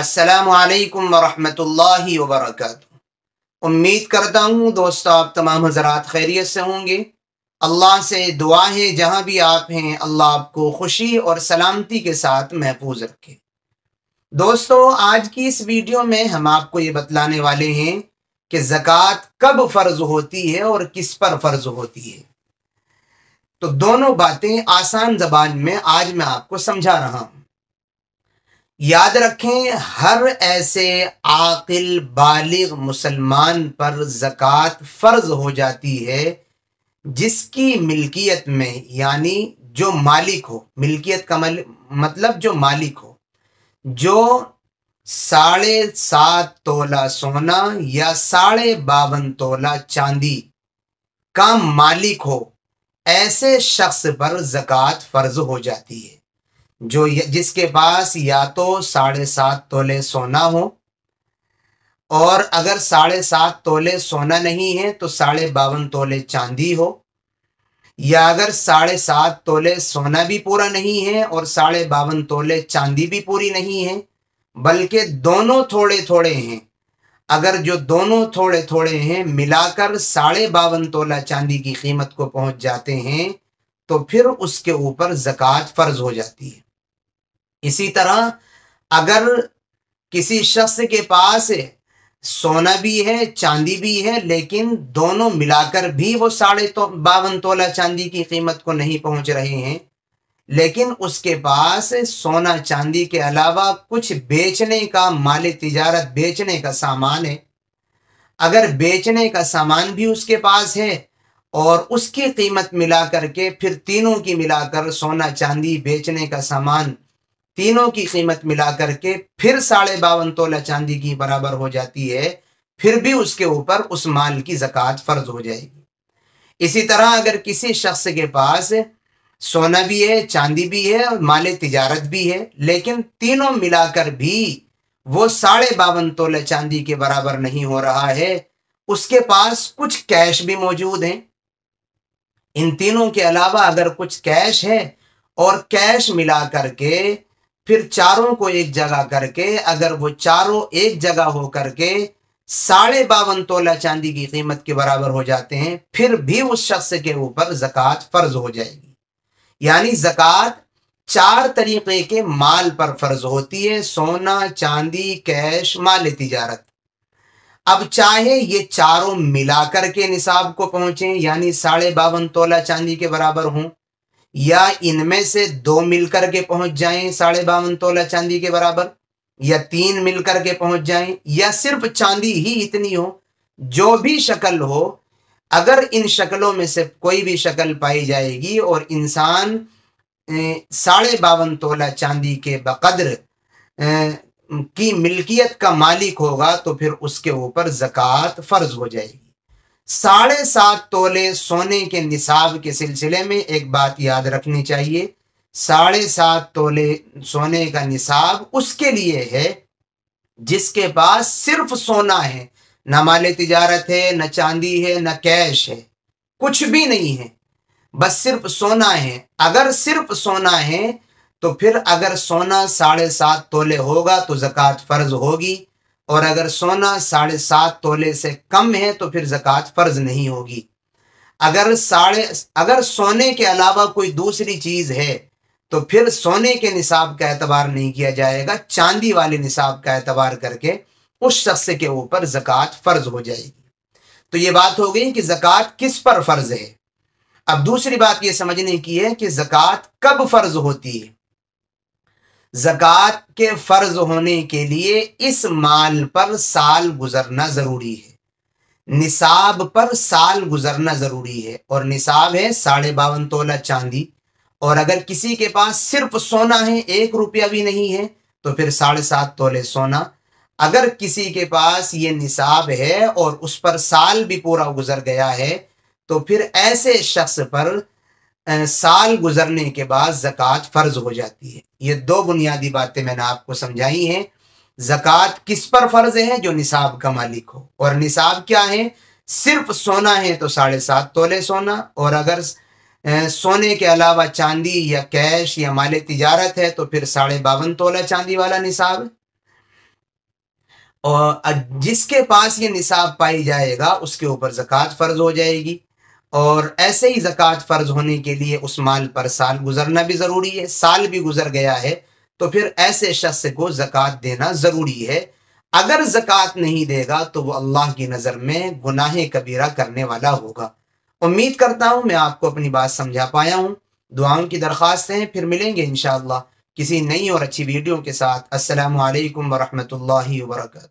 असलकम वरहमल वरक उम्मीद करता हूँ दोस्तों आप तमाम हजरात खैरियत से होंगे अल्लाह से दुआ है जहाँ भी आप हैं अल्लाह आपको खुशी और सलामती के साथ महफूज रखे दोस्तों आज की इस वीडियो में हम आपको ये बतलाने वाले हैं कि ज़क़़त कब फ़र्ज़ होती है और किस पर फ़र्ज़ होती है तो दोनों बातें आसान जबान में आज मैं आपको समझा रहा हूँ याद रखें हर ऐसे आकिल बालिग मुसलमान पर ज़क़़त फ़र्ज हो जाती है जिसकी मिल्कियत में यानी जो मालिक हो मिल्कियत का मतलब जो मालिक हो जो साढ़े सात तोला सोना या साढ़े बावन तोला चांदी का मालिक हो ऐसे शख्स पर ज़क़़त फ़र्ज हो जाती है जो जिसके पास या तो साढ़े सात तोले सोना हो और अगर साढ़े सात तोले सोना नहीं है तो साढ़े बावन तोले चांदी हो या अगर साढ़े सात तोले सोना भी पूरा नहीं है और साढ़े बावन तोले चांदी भी पूरी नहीं है बल्कि दोनों थोड़े थोड़े हैं अगर जो दोनों थोड़े थोड़े हैं मिलाकर साढ़े बावन तोला चांदी की कीमत को पहुंच जाते हैं तो फिर उसके ऊपर जक़ात फ़र्ज़ हो जाती है इसी तरह अगर किसी शख्स के पास सोना भी है चांदी भी है लेकिन दोनों मिलाकर भी वो साढ़े तो बावन तोला चांदी की कीमत को नहीं पहुंच रहे हैं लेकिन उसके पास सोना चांदी के अलावा कुछ बेचने का माल तिजारत बेचने का सामान है अगर बेचने का सामान भी उसके पास है और उसकी कीमत मिला करके फिर तीनों की मिलाकर सोना चांदी बेचने का सामान तीनों की कीमत मिला करके फिर साढ़े बावन तोला चांदी की बराबर हो जाती है फिर भी उसके ऊपर उस माल की जक़ात फ़र्ज हो जाएगी इसी तरह अगर किसी शख्स के पास सोना भी है चांदी भी है और माल तिजारत भी है लेकिन तीनों मिलाकर भी वो साढ़े बावन तोले चांदी के बराबर नहीं हो रहा है उसके पास कुछ कैश भी मौजूद हैं इन तीनों के अलावा अगर कुछ कैश है और कैश मिला करके फिर चारों को एक जगह करके अगर वो चारों एक जगह हो करके साढ़े बावन तोला चांदी की कीमत के बराबर हो जाते हैं फिर भी उस शख्स के ऊपर जक़ात फर्ज हो जाएगी यानी जक़ात चार तरीके के माल पर फर्ज होती है सोना चांदी कैश माल तजारत अब चाहे ये चारों मिलाकर के निसाब को पहुंचे यानी साढ़े बावन तोला चांदी के बराबर हों या इनमें से दो मिलकर के पहुंच जाएं साढ़े बावन तोला चांदी के बराबर या तीन मिलकर के पहुंच जाएं या सिर्फ चांदी ही इतनी हो जो भी शक्ल हो अगर इन शक्लों में से कोई भी शक्ल पाई जाएगी और इंसान साढ़े बावन तोला चांदी के बकद्र की मिल्कियत का मालिक होगा तो फिर उसके ऊपर जक़ात फ़र्ज़ हो जाएगी साढ़े सात तोले सोने के निसाब के सिलसिले में एक बात याद रखनी चाहिए साढ़े सात तोले सोने का निसाब उसके लिए है जिसके पास सिर्फ सोना है न माल तिजारत है न चांदी है न कैश है कुछ भी नहीं है बस सिर्फ सोना है अगर सिर्फ सोना है तो फिर अगर सोना साढ़े सात तोले होगा तो जक़ात फ़र्ज़ होगी और अगर सोना साढ़े सात तोले से कम है तो फिर जक़ात फ़र्ज नहीं होगी अगर साढ़े अगर सोने के अलावा कोई दूसरी चीज़ है तो फिर सोने के निसाब का एतबार नहीं किया जाएगा चांदी वाले निसाब का एतबार करके उस शख्स के ऊपर ज़क़़त फ़र्ज हो जाएगी तो ये बात हो गई कि ज़क़़त किस पर फ़र्ज है अब दूसरी बात ये समझने की है कि जक़ात कब फ़र्ज होती है ज़क़़त के फ़र्ज होने के लिए इस माल पर साल गुजरना ज़रूरी है निसाब पर साल गुजरना ज़रूरी है और निसाब है साढ़े बावन तोला चांदी और अगर किसी के पास सिर्फ सोना है एक रुपया भी नहीं है तो फिर साढ़े सात तोले सोना अगर किसी के पास ये निसाब है और उस पर साल भी पूरा गुजर गया है तो फिर ऐसे शख्स पर साल गुजरने के बाद ज़क़़त फ़र्ज हो जाती है ये दो बुनियादी बातें मैंने आपको समझाई हैं जक़ात किस पर फ़र्ज है जो निसाब का मालिक हो और निसाब क्या है सिर्फ सोना है तो साढ़े सात तोले सोना और अगर सोने के अलावा चांदी या कैश या माल तिजारत है तो फिर साढ़े बावन तोला चांदी वाला निसाब और जिसके पास ये निसाब पाई जाएगा उसके ऊपर जक़ात फ़र्ज हो जाएगी और ऐसे ही जक़ात फ़र्ज होने के लिए उस माल पर साल गुजरना भी ज़रूरी है साल भी गुजर गया है तो फिर ऐसे शख्स को ज़क़़त देना ज़रूरी है अगर ज़क़़त नहीं देगा तो वो अल्लाह की नज़र में गुनाह कबीरा करने वाला होगा उम्मीद करता हूँ मैं आपको अपनी बात समझा पाया हूँ दुआओं की दरख्वास्त हैं फिर मिलेंगे इन किसी नई और अच्छी वीडियो के साथ असलकम वरहमल वर्क